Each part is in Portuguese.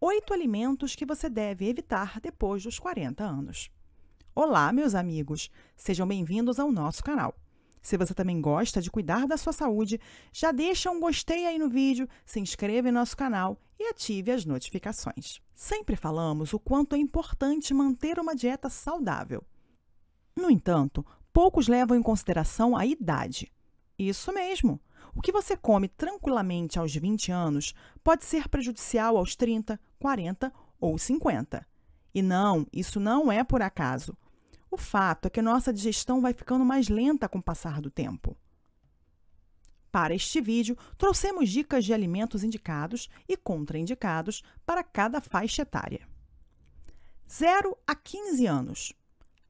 oito alimentos que você deve evitar depois dos 40 anos. Olá, meus amigos! Sejam bem-vindos ao nosso canal. Se você também gosta de cuidar da sua saúde, já deixa um gostei aí no vídeo, se inscreva em nosso canal e ative as notificações. Sempre falamos o quanto é importante manter uma dieta saudável. No entanto, poucos levam em consideração a idade. Isso mesmo! O que você come tranquilamente aos 20 anos pode ser prejudicial aos 30, 40 ou 50. E não, isso não é por acaso. O fato é que nossa digestão vai ficando mais lenta com o passar do tempo. Para este vídeo, trouxemos dicas de alimentos indicados e contraindicados para cada faixa etária. 0 a 15 anos.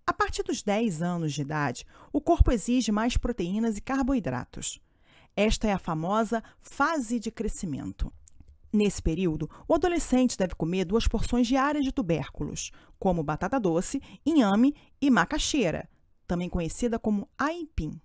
A partir dos 10 anos de idade, o corpo exige mais proteínas e carboidratos. Esta é a famosa fase de crescimento. Nesse período, o adolescente deve comer duas porções diárias de tubérculos, como batata doce, inhame e macaxeira, também conhecida como aipim.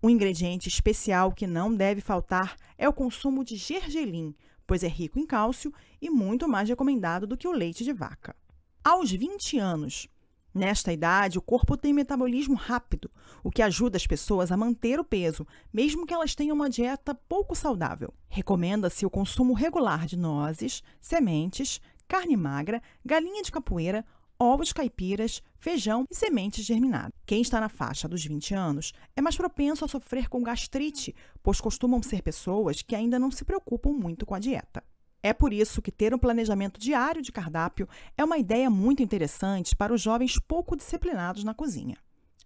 Um ingrediente especial que não deve faltar é o consumo de gergelim, pois é rico em cálcio e muito mais recomendado do que o leite de vaca. Aos 20 anos, Nesta idade, o corpo tem metabolismo rápido, o que ajuda as pessoas a manter o peso, mesmo que elas tenham uma dieta pouco saudável. Recomenda-se o consumo regular de nozes, sementes, carne magra, galinha de capoeira, ovos caipiras, feijão e sementes germinadas. Quem está na faixa dos 20 anos é mais propenso a sofrer com gastrite, pois costumam ser pessoas que ainda não se preocupam muito com a dieta. É por isso que ter um planejamento diário de cardápio é uma ideia muito interessante para os jovens pouco disciplinados na cozinha.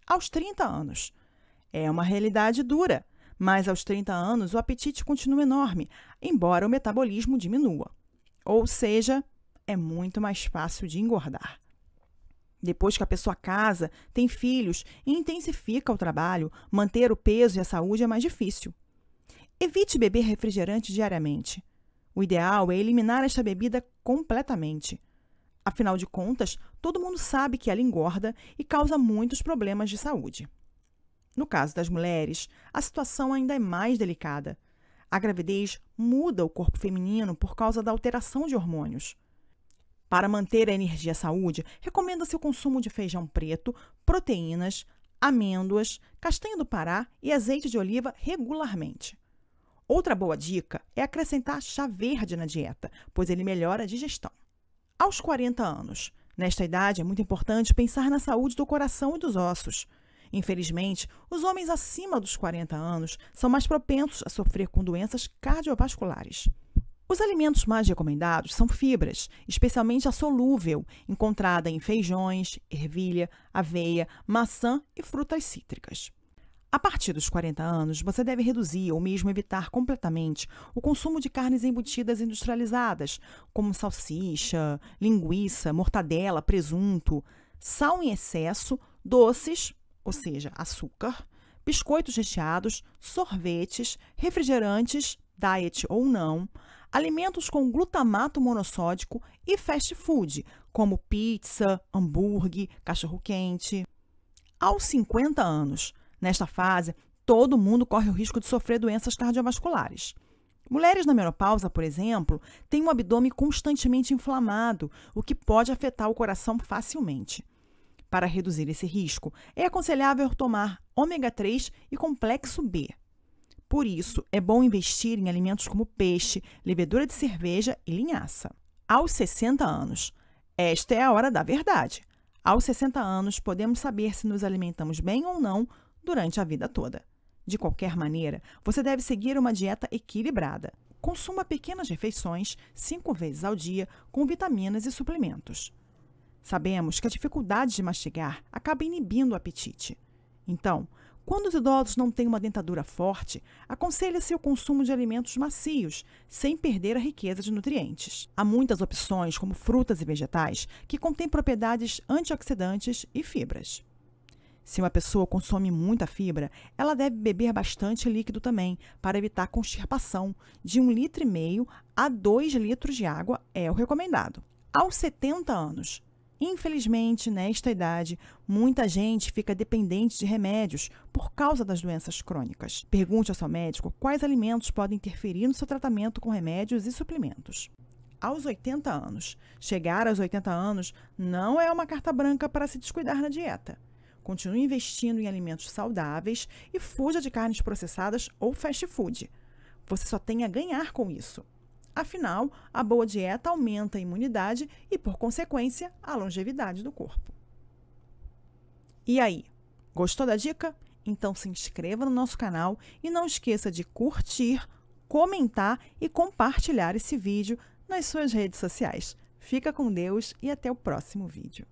Aos 30 anos. É uma realidade dura, mas aos 30 anos o apetite continua enorme, embora o metabolismo diminua. Ou seja, é muito mais fácil de engordar. Depois que a pessoa casa, tem filhos e intensifica o trabalho, manter o peso e a saúde é mais difícil. Evite beber refrigerante diariamente. O ideal é eliminar esta bebida completamente. Afinal de contas, todo mundo sabe que ela engorda e causa muitos problemas de saúde. No caso das mulheres, a situação ainda é mais delicada. A gravidez muda o corpo feminino por causa da alteração de hormônios. Para manter a energia e a saúde, recomenda-se o consumo de feijão preto, proteínas, amêndoas, castanha do Pará e azeite de oliva regularmente. Outra boa dica é acrescentar chá verde na dieta, pois ele melhora a digestão. Aos 40 anos, nesta idade é muito importante pensar na saúde do coração e dos ossos. Infelizmente, os homens acima dos 40 anos são mais propensos a sofrer com doenças cardiovasculares. Os alimentos mais recomendados são fibras, especialmente a solúvel, encontrada em feijões, ervilha, aveia, maçã e frutas cítricas. A partir dos 40 anos, você deve reduzir ou mesmo evitar completamente o consumo de carnes embutidas industrializadas, como salsicha, linguiça, mortadela, presunto, sal em excesso, doces, ou seja, açúcar, biscoitos recheados, sorvetes, refrigerantes, diet ou não, alimentos com glutamato monossódico e fast food, como pizza, hambúrguer, cachorro-quente. Aos 50 anos, Nesta fase, todo mundo corre o risco de sofrer doenças cardiovasculares. Mulheres na menopausa, por exemplo, têm um abdômen constantemente inflamado, o que pode afetar o coração facilmente. Para reduzir esse risco, é aconselhável tomar ômega 3 e complexo B. Por isso, é bom investir em alimentos como peixe, levedura de cerveja e linhaça. Aos 60 anos, esta é a hora da verdade. Aos 60 anos, podemos saber se nos alimentamos bem ou não durante a vida toda. De qualquer maneira, você deve seguir uma dieta equilibrada. Consuma pequenas refeições, cinco vezes ao dia, com vitaminas e suplementos. Sabemos que a dificuldade de mastigar acaba inibindo o apetite. Então, quando os idosos não têm uma dentadura forte, aconselha-se o consumo de alimentos macios, sem perder a riqueza de nutrientes. Há muitas opções, como frutas e vegetais, que contêm propriedades antioxidantes e fibras. Se uma pessoa consome muita fibra, ela deve beber bastante líquido também, para evitar constipação. De 1,5 um litro e meio a 2 litros de água é o recomendado. Aos 70 anos, Infelizmente, nesta idade, muita gente fica dependente de remédios por causa das doenças crônicas. Pergunte ao seu médico quais alimentos podem interferir no seu tratamento com remédios e suplementos. Aos 80 anos. Chegar aos 80 anos não é uma carta branca para se descuidar na dieta. Continue investindo em alimentos saudáveis e fuja de carnes processadas ou fast food. Você só tem a ganhar com isso. Afinal, a boa dieta aumenta a imunidade e, por consequência, a longevidade do corpo. E aí, gostou da dica? Então se inscreva no nosso canal e não esqueça de curtir, comentar e compartilhar esse vídeo nas suas redes sociais. Fica com Deus e até o próximo vídeo.